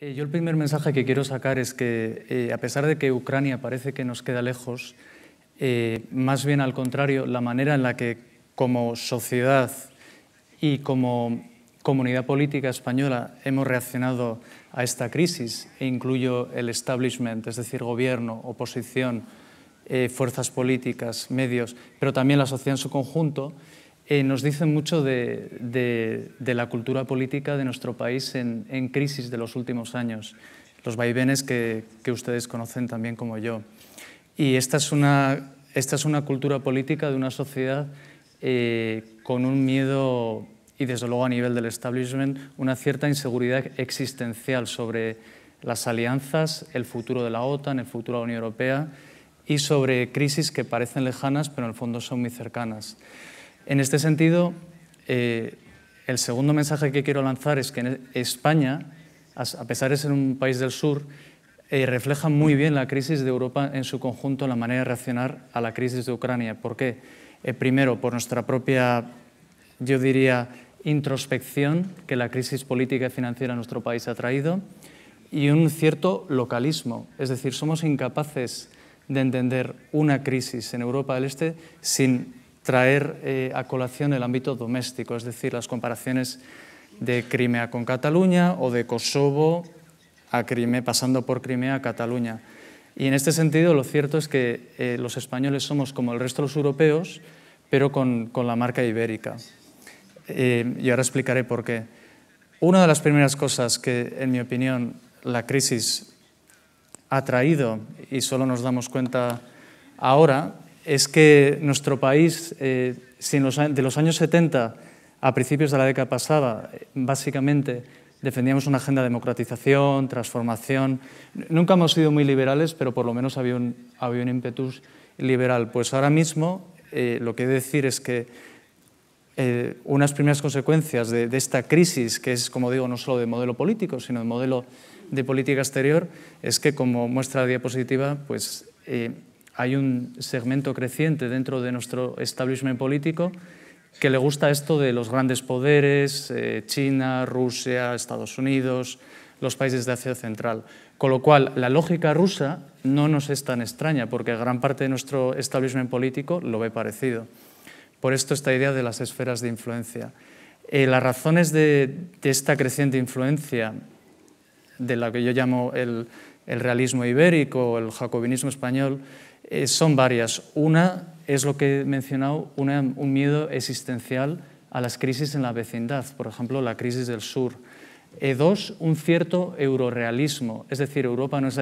Eh, yo el primer mensaje que quiero sacar es que, eh, a pesar de que Ucrania parece que nos queda lejos, eh, más bien al contrario, la manera en la que como sociedad y como comunidad política española hemos reaccionado a esta crisis, e incluyo el establishment, es decir, gobierno, oposición, fuerzas políticas, medios, pero también la sociedad en su conjunto, eh, nos dicen mucho de, la cultura política de nuestro país en, crisis de los últimos años, los vaivenes que, ustedes conocen también como yo. Y esta es una, cultura política de una sociedad eh, con un miedo y desde luego a nivel del establishment, una cierta inseguridad existencial sobre las alianzas, el futuro de la OTAN, el futuro de la Unión Europea y sobre crisis que parecen lejanas pero en el fondo son muy cercanas. En este sentido, eh, el segundo mensaje que quiero lanzar es que España, a pesar de ser un país del sur, eh, refleja muy bien la crisis de Europa en su conjunto, la manera de reaccionar a la crisis de Ucrania. ¿Por qué? Eh, primero, por nuestra propia, yo diría, introspección que la crisis política y financiera en nuestro país ha traído y un cierto localismo. Es decir, somos incapaces de entender una crisis en Europa del Este sin traer eh, a colación el ámbito doméstico, es decir, las comparaciones de Crimea con Cataluña o de Kosovo a Crimea, pasando por Crimea a Cataluña. Y en este sentido, lo cierto es que eh, los españoles somos como el resto de los europeos, pero con, con la marca ibérica. Eh, y ahora explicaré por qué. Una de las primeras cosas que, en mi opinión, la crisis ha traído, y solo nos damos cuenta ahora, es que nuestro país, eh, de los años 70 a principios de la década pasada, eh, básicamente defendíamos una agenda de democratización, transformación. Nunca hemos sido muy liberales, pero por lo menos había un, había impetus liberal. Pues ahora mismo eh, lo que he de decir es que unas primeras consecuencias de, esta crisis, que es, como digo, no solo de modelo político, sino de modelo de política exterior, es que, como muestra la diapositiva, pues, hay un segmento creciente dentro de nuestro establishment político que le gusta esto de los grandes poderes, eh, China, Rusia, Estados Unidos, los países de Asia Central. Con lo cual, la lógica rusa no nos es tan extraña, porque gran parte de nuestro establishment político lo ve parecido. Por esto esta idea de las esferas de influencia. Eh, las razones de, de esta creciente influencia, de la que yo llamo el, el realismo ibérico el jacobinismo español, eh, son varias. Una es lo que he mencionado, un miedo existencial a las crisis en la vecindad, por ejemplo, la crisis del sur. Y e dos, un cierto eurorealismo, es decir, Europa nos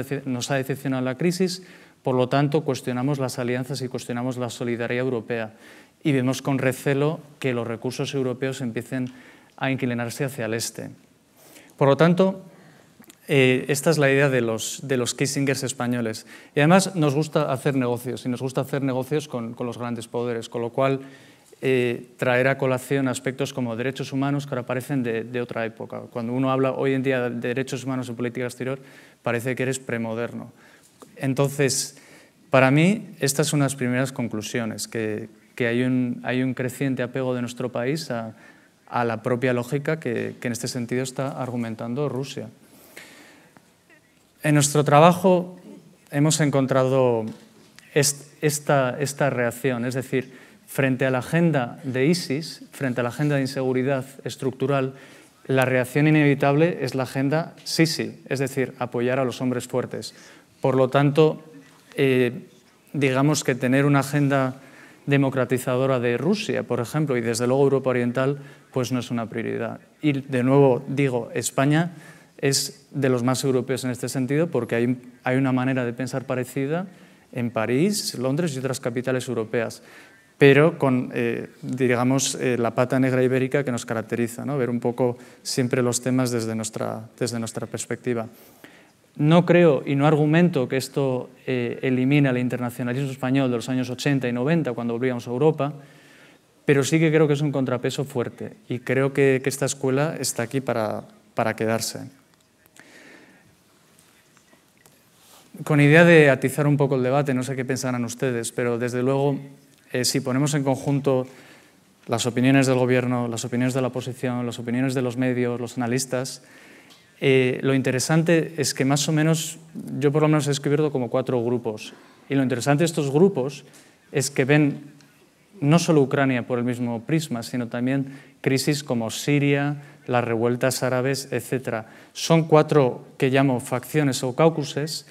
ha decepcionado la crisis, por lo tanto, cuestionamos las alianzas y cuestionamos la solidaridad europea. Y vemos con recelo que los recursos europeos empiecen a inclinarse hacia el este. Por lo tanto, eh, esta es la idea de los, Kissingers españoles. Y además nos gusta hacer negocios, y nos gusta hacer negocios con, los grandes poderes, con lo cual eh, traer a colación aspectos como derechos humanos que aparecen de, otra época. Cuando uno habla hoy en día de derechos humanos en política exterior, parece que eres premoderno. Entonces, para mí, estas son las primeras conclusiones, que, hay, un, creciente apego de nuestro país a, la propia lógica que en este sentido está argumentando Rusia. En nuestro trabajo hemos encontrado esta, reacción, es decir, frente a la agenda de ISIS, frente a la agenda de inseguridad estructural, la reacción inevitable es la agenda Sisi, es decir, apoyar a los hombres fuertes. Por lo tanto, eh, digamos que tener una agenda democratizadora de Rusia, por ejemplo, y desde luego Europa Oriental, pues no es una prioridad. Y de nuevo digo, España es de los más europeos en este sentido porque hay, una manera de pensar parecida en París, Londres y otras capitales europeas pero con, eh, digamos, eh, la pata negra ibérica que nos caracteriza, ver un poco siempre los temas desde nuestra, desde nuestra perspectiva. No creo y no argumento que esto eh, elimine elimina el internacionalismo español de los años 80 y 90, cuando volvíamos a Europa, pero sí que creo que es un contrapeso fuerte y creo que, esta escuela está aquí para quedarse. con idea de atizar un poco el debate, no sé qué pensarán ustedes, pero desde luego, eh, si ponemos en conjunto las opiniones del Gobierno, las opiniones de la oposición, las opiniones de los medios, los analistas, eh, lo interesante es que más o menos, yo por lo menos he descubierto como cuatro grupos, y lo interesante de estos grupos es que ven no solo Ucrania por el mismo prisma, sino también crisis como Siria, las revueltas árabes, etc. Son cuatro que llamo facciones o caucuses,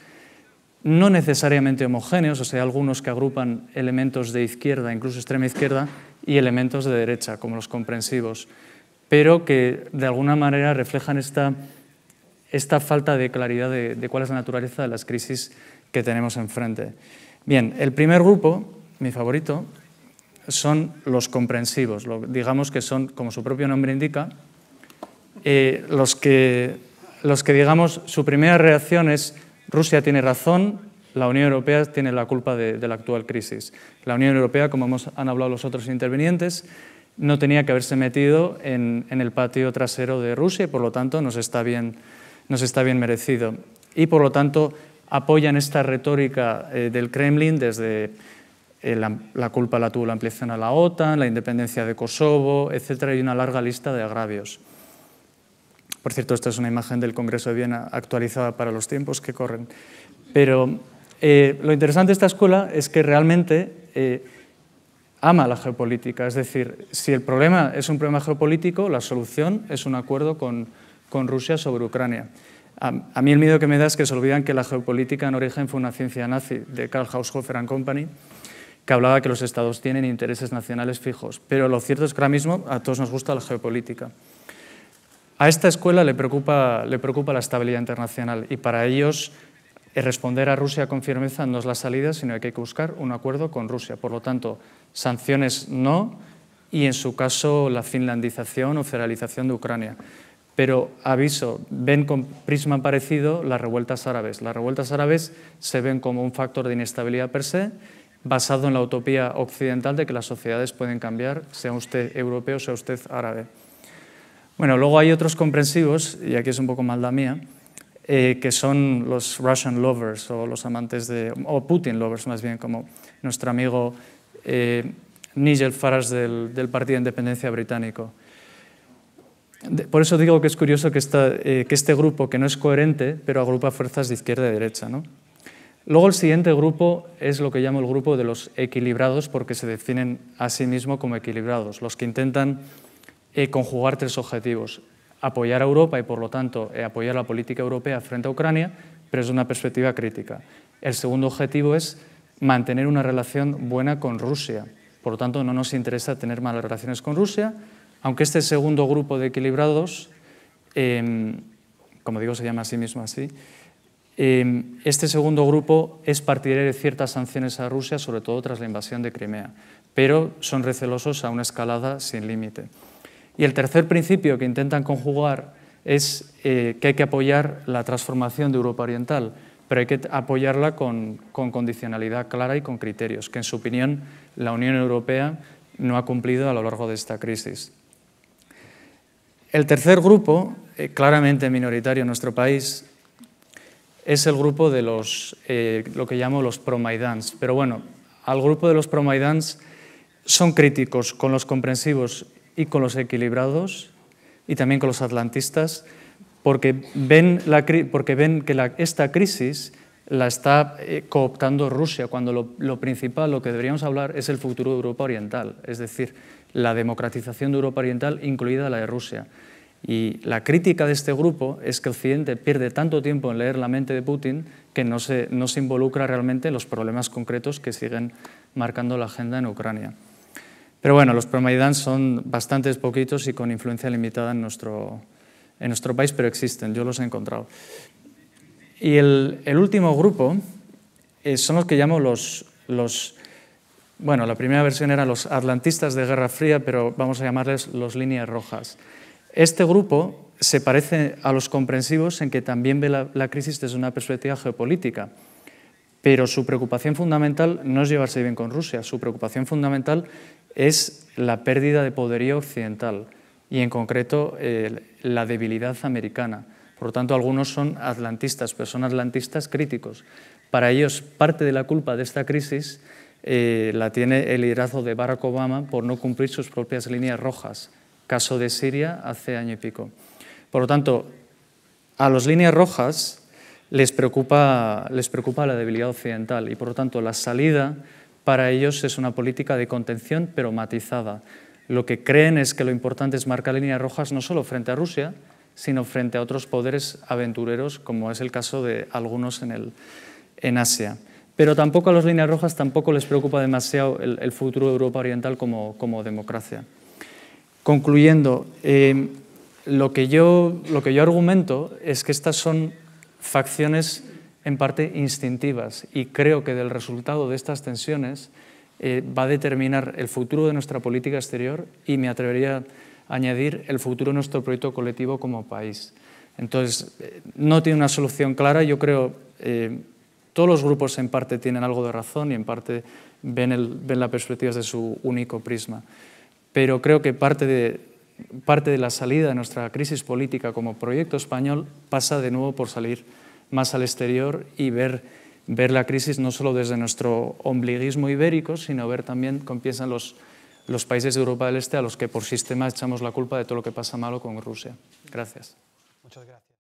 no necesariamente homogéneos, o sea, algunos que agrupan elementos de izquierda, incluso extrema izquierda, y elementos de derecha, como los comprensivos, pero que de alguna manera reflejan esta, esta falta de claridad de, cuál es la naturaleza de las crisis que tenemos enfrente. Bien, el primer grupo, mi favorito, son los comprensivos, digamos que son, como su propio nombre indica, eh, los, que, los que, digamos, su primera reacción es Rusia tiene razón, la Unión Europea tiene la culpa de, la actual crisis. La Unión Europea, como han hablado los otros intervinientes, no tenía que haberse metido en, el patio trasero de Rusia y por lo tanto nos está bien, merecido. Y por lo tanto apoyan esta retórica eh, del Kremlin desde eh, la, la, culpa la tuvo la ampliación a la OTAN, la independencia de Kosovo, etcétera, y una larga lista de agravios. Por cierto, esta es una imagen del Congreso de Viena actualizada para los tiempos que corren. Pero eh, lo interesante de esta escuela es que realmente eh, ama la geopolítica. Es decir, si el problema es un problema geopolítico, la solución es un acuerdo con, Rusia sobre Ucrania. A, mí el miedo que me da es que se olvidan que la geopolítica en origen fue una ciencia nazi de Karl Haushofer and Company, que hablaba que los estados tienen intereses nacionales fijos. Pero lo cierto es que ahora mismo a todos nos gusta la geopolítica. A esta escuela le preocupa, la estabilidad internacional y para ellos eh, responder a Rusia con firmeza no es la salida, sino que hay que buscar un acuerdo con Rusia. Por lo tanto, sanciones no y en su caso la finlandización o federalización de Ucrania. Pero aviso, ven con prisma parecido las revueltas árabes. Las revueltas árabes se ven como un factor de inestabilidad per se, basado en la utopía occidental de que las sociedades pueden cambiar, sea usted europeo, sea usted árabe. Bueno, luego hay otros comprensivos, y aquí es un poco mal la mía, eh, que son los Russian lovers o los amantes de, o Putin lovers más bien, como nuestro amigo eh, Nigel Farage del, Partido de Independencia Británico. por eso digo que es curioso que, eh, que, este grupo, que no es coherente, pero agrupa fuerzas de izquierda y derecha. Luego el siguiente grupo es lo que llamo el grupo de los equilibrados, porque se definen a sí mismos como equilibrados, los que intentan eh, conjugar tres objetivos. Apoyar a Europa y, por lo tanto, eh, apoyar la política europea frente a Ucrania, pero es una perspectiva crítica. El segundo objetivo es mantener una relación buena con Rusia. Por lo tanto, no nos interesa tener malas relaciones con Rusia, aunque este segundo grupo de equilibrados, em, como digo, se llama a sí mismo así, em, este segundo grupo es partidario de ciertas sanciones a Rusia, sobre todo tras la invasión de Crimea, pero son recelosos a una escalada sin límite. Y el tercer principio que intentan conjugar es eh, que hay que apoyar la transformación de Europa Oriental, pero hay que apoyarla con, condicionalidad clara y con criterios, que en su opinión la Unión Europea no ha cumplido a lo largo de esta crisis. El tercer grupo, eh, claramente minoritario en nuestro país, es el grupo de los, eh, lo que llamo los pro-maidans. Pero bueno, al grupo de los pro-maidans son críticos con los comprensivos y con los equilibrados y también con los atlantistas, porque ven, la, porque ven que esta crisis la está eh, cooptando Rusia, cuando lo, principal, lo que deberíamos hablar, es el futuro de Europa Oriental, es decir, la democratización de Europa Oriental, incluida la de Rusia. Y la crítica de este grupo es que Occidente pierde tanto tiempo en leer la mente de Putin que no se, no se involucra realmente en los problemas concretos que siguen marcando la agenda en Ucrania. Pero bueno, los Promaidans son bastantes poquitos y con influencia limitada en nuestro, país, pero existen, yo los he encontrado. Y el, último grupo eh, son los que llamo los, los, bueno, la primera versión era los atlantistas de Guerra Fría, pero vamos a llamarles los líneas rojas. Este grupo se parece a los comprensivos en que también ve la crisis desde una perspectiva geopolítica pero su preocupación fundamental no es llevarse bien con Rusia, su preocupación fundamental es la pérdida de poderío occidental y en concreto la debilidad americana. Por lo tanto, algunos son atlantistas, pero son atlantistas críticos. Para ellos, parte de la culpa de esta crisis eh, la tiene el liderazgo de Barack Obama por no cumplir sus propias líneas rojas, caso de Siria hace año y pico. Por lo tanto, a las líneas rojas les preocupa, les preocupa la debilidad occidental y por lo tanto la salida para ellos es una política de contención pero matizada. Lo que creen es que lo importante es marcar líneas rojas no solo frente a Rusia, sino frente a otros poderes aventureros, como es el caso de algunos en, el, en Asia. Pero tampoco a las líneas rojas tampoco les preocupa demasiado el, futuro de Europa Oriental como, como democracia. Concluyendo, eh, lo, que yo, lo que yo argumento es que estas son facciones en parte instintivas y creo que del resultado de estas tensiones eh, va a determinar el futuro de nuestra política exterior y me atrevería a añadir el futuro de nuestro proyecto colectivo como país. Entonces, eh, no tiene una solución clara, yo creo que eh, todos los grupos en parte tienen algo de razón y en parte ven, ven la perspectiva desde su único prisma, pero creo que parte de, parte de la salida de nuestra crisis política como proyecto español pasa de nuevo por salir más al exterior y ver, ver la crisis no solo desde nuestro ombliguismo ibérico, sino ver también cómo piensan los, los países de Europa del Este a los que por sistema echamos la culpa de todo lo que pasa malo con Rusia. Gracias. Muchas gracias.